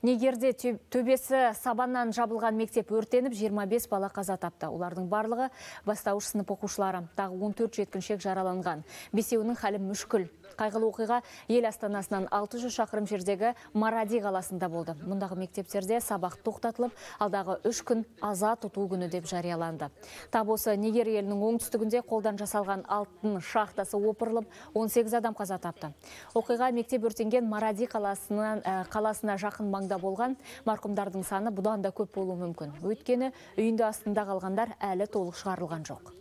Негерде төбесі сабаннан жабылған мектеп өртеніп, 25 бала қаза тапты. Олардың барлығы бастауыш сынып оқушылары, тағы 14 жеткіншек жараланған. Бесеуінің халі мүшкіл қайғылы оқиға ел астанасынан 600 шақырым жердегі Маради қаласында болды. Мұндағы мектептерде сабақ тоқтатылып, алдағы үш күн аза тұту күні деп жарияланды. Тап осы Нигер елінің оңтүстігінде қолдан жасалған алтын шақтасы опырылып, 18 адам қаза тапты. Оқиға мектеп өртенген Маради ә, қаласына жақын маңда болған марқұмдардың саны бұдан да көп болуы мүмкін. Өйткені үйінді астында қалғандар әлі толық шығарылған жоқ.